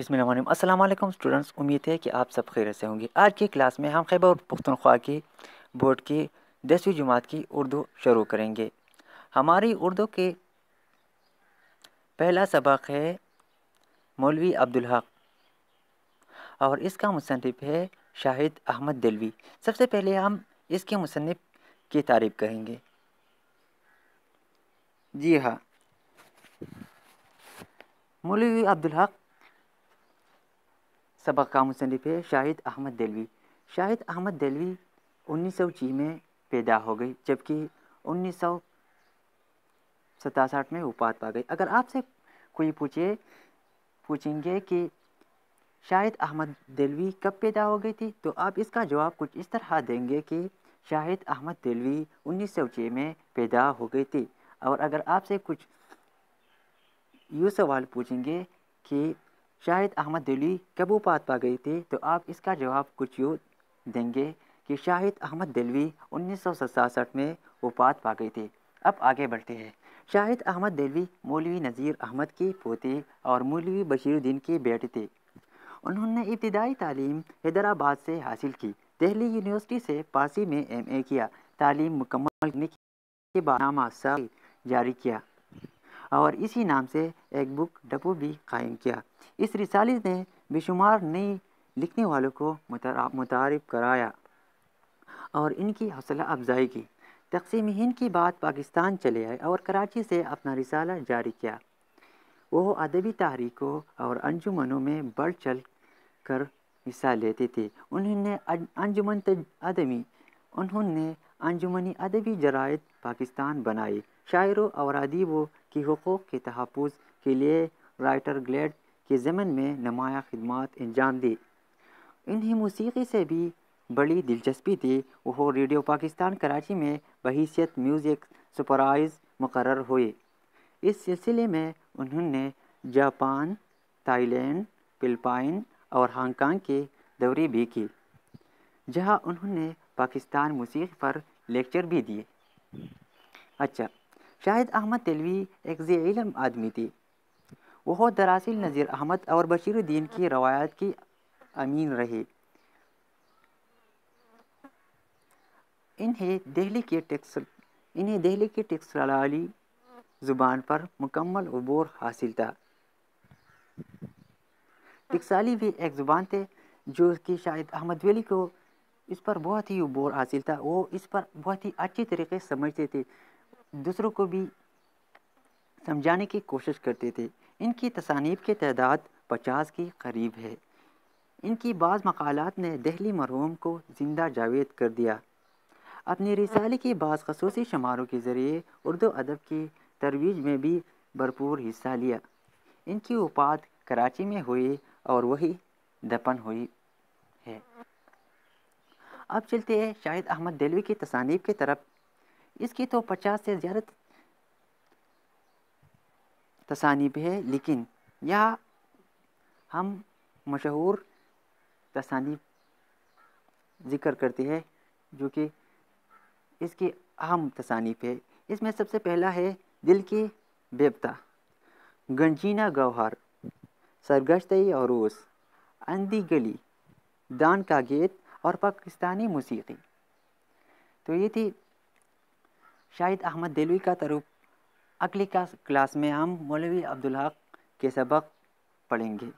अस्सलाम वालेकुम स्टूडेंट्स उम्मीद है कि आप सब खैर से होंगे आज की क्लास में हम खैबर पुख्तनख्वा के बोर्ड की दसवीं जुमात की उर्दू शुरू करेंगे हमारी उर्दू के पहला सबक है मौलवी अब्दुल हक और इसका मुसनफ़ है शाहिद अहमद दिलवी सबसे पहले हम इसके मुसनफ़ की तारीफ़ करेंगे जी हाँ मौलवी अब्दुल हक सबक का मुसनफ़ है शाहिद अहमद दिलवी शाहिद अहमद दिलवी उन्नीस सौ जी में पैदा हो गई जबकि उन्नीस सौ सतासठ में उपात पा गई अगर आपसे कोई पूछे पूछेंगे कि शाहिद अहमद दिलवी कब पैदा हो गई थी तो आप इसका जवाब कुछ इस तरह देंगे कि शाहिद अहमद दिलवी उन्नीस सौ छः में पैदा हो गई थी और अगर आपसे कुछ यूँ सवाल पूछेंगे कि शाहिद अहमद दिल्ली कब उपात पा गई थी तो आप इसका जवाब कुछ यूँ देंगे कि शाहिद अहमद दिल्ली उन्नीस में उपात पा गई थी अब आगे बढ़ते हैं शाहिद अहमद दिल्ली मौलवी नज़ीर अहमद के पोते और मौलवी बशीरुद्दीन के बेटे थे उन्होंने इब्तदाई तालीम हैदराबाद से हासिल की दिल्ली यूनिवर्सिटी से पासी में ए किया तालीम मुकम्मल करने के बाद नामा जारी किया और इसी नाम से एक बुक डपो भी कायम किया इस रिसाले ने बेशुमार नई लिखने वालों को मुतारफ़ कराया और इनकी हौसला अफजाई की तकसीम हिंद की बात पाकिस्तान चले आए और कराची से अपना रिसाला जारी किया वो अदबी तहरीकों और अंजुमनों में बढ़ चल कर हिस्सा लेते थे उन्होंने अं-, अंजुमन अदमी उन्होंने अंजुमनी अदबी जराइद पाकिस्तान बनाई शायरों और अदीबों के हकूक़ के तहफ़ के लिए राइटर ग्लेड के ज़मन में नमाया खदमात अंजाम दी इन्हें मौसीकी से भी बड़ी दिलचस्पी थी वह रेडियो पाकिस्तान कराची में बहसीत म्यूज़िक सुपरवाइज मुकर हुए इस सिलसिले में उन्होंने जापान थाईलैंड फिलपाइन और हांगकांग के दौरे भी किए जहां उन्होंने पाकिस्तान मौसी पर लेक्चर भी दिए अच्छा शाहिद अहमद तेलवी एक ज़ीम आदमी थी वह दरासिल नज़ीर अहमद और बशीरुद्दीन की रवायत की अमीन रही इन्हें दिल्ली के टैक्स इन्हें दिल्ली के टैक्सलाली ज़ुबान पर मुकम्मल अबूर हासिल था टिकसाली भी एक ज़ुबान थे जो कि शायद अहमद वली को इस पर बहुत ही अबूर हासिल था वो इस पर बहुत ही अच्छी तरीके से समझते थे दूसरों को भी समझाने की कोशिश करते थे इनकी तसानीब की तादाद पचास के करीब है इनकी बाज़ मकालत ने दहली मरहूम को ज़िंदा जावेद कर दिया अपने रिसाले के बाज़ खसूस शमारों के ज़रिए उर्दू अदब की तरवीज में भी भरपूर हिस्सा लिया इनकी उपात कराची में हुई और वही दफन हुई है अब चलते हैं शाहिद अहमद दिलवी की तसानीब की तरफ इसकी तो पचास से ज़्यादा तसानीब है लेकिन यह हम मशहूर तसानीब ज़िक्र करते हैं जो कि इसकी अहम तसानीब है इसमें सबसे पहला है दिल की बेबता गंजीना गौहर सरगश्त औरूस अंधी गली दान का गेत और पाकिस्तानी मौसीकी तो ये थी शाहिद अहमद दिलवी का तरुप अगली क्लास में हम मौलवी अब्दुल हक के सबक पढ़ेंगे